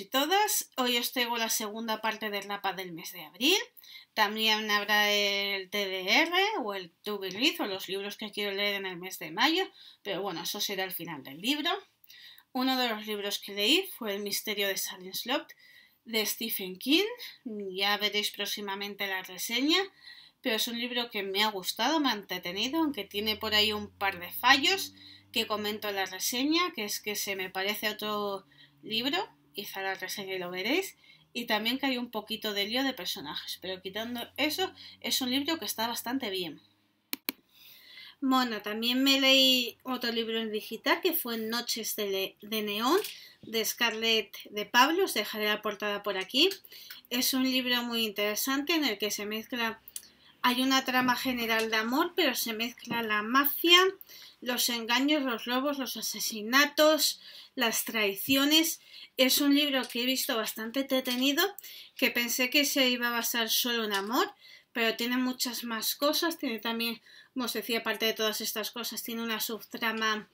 y todas, hoy os traigo la segunda parte del mapa del mes de abril. También habrá el TDR o el To o los libros que quiero leer en el mes de mayo, pero bueno, eso será el final del libro. Uno de los libros que leí fue El misterio de Silent Slot de Stephen King. Ya veréis próximamente la reseña, pero es un libro que me ha gustado, me ha entretenido, aunque tiene por ahí un par de fallos que comento en la reseña, que es que se me parece a otro libro quizá la reseña y lo veréis. Y también que hay un poquito de lío de personajes, pero quitando eso, es un libro que está bastante bien. Bueno, también me leí otro libro en digital que fue Noches de, de Neón de Scarlett de Pablo, os dejaré la portada por aquí. Es un libro muy interesante en el que se mezcla hay una trama general de amor, pero se mezcla la mafia, los engaños, los lobos, los asesinatos, las traiciones. Es un libro que he visto bastante detenido, que pensé que se iba a basar solo en amor, pero tiene muchas más cosas. Tiene también, como os decía, parte de todas estas cosas, tiene una subtrama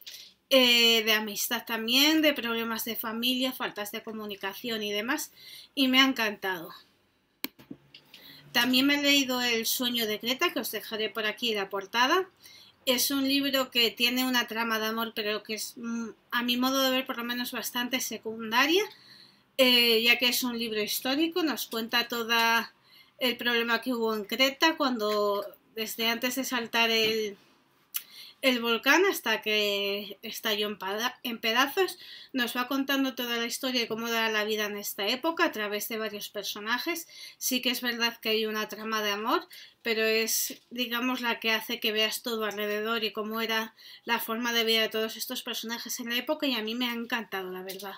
eh, de amistad también, de problemas de familia, faltas de comunicación y demás. Y me ha encantado. También me he leído El sueño de Creta, que os dejaré por aquí la portada. Es un libro que tiene una trama de amor, pero que es, mm, a mi modo de ver, por lo menos bastante secundaria, eh, ya que es un libro histórico, nos cuenta todo el problema que hubo en Creta cuando, desde antes de saltar el, el volcán hasta que estalló en, pedazos nos va contando toda la historia y cómo era la vida en esta época a través de varios personajes. Sí que es verdad que hay una trama de amor, pero es, digamos, la que hace que veas todo alrededor y cómo era la forma de vida de todos estos personajes en la época y a mí me ha encantado, la verdad.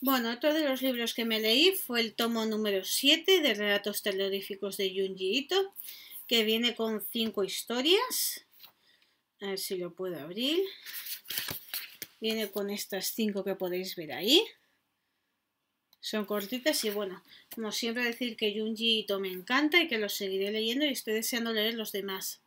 Bueno, otro de los libros que me leí fue el tomo número 7 de Relatos Terroríficos de Junji Ito, que viene con cinco historias a ver si lo puedo abrir. Viene con estas cinco que podéis ver ahí. Son cortitas y bueno, como siempre decir que Junji Ito me encanta y que los seguiré leyendo y estoy deseando leer los demás.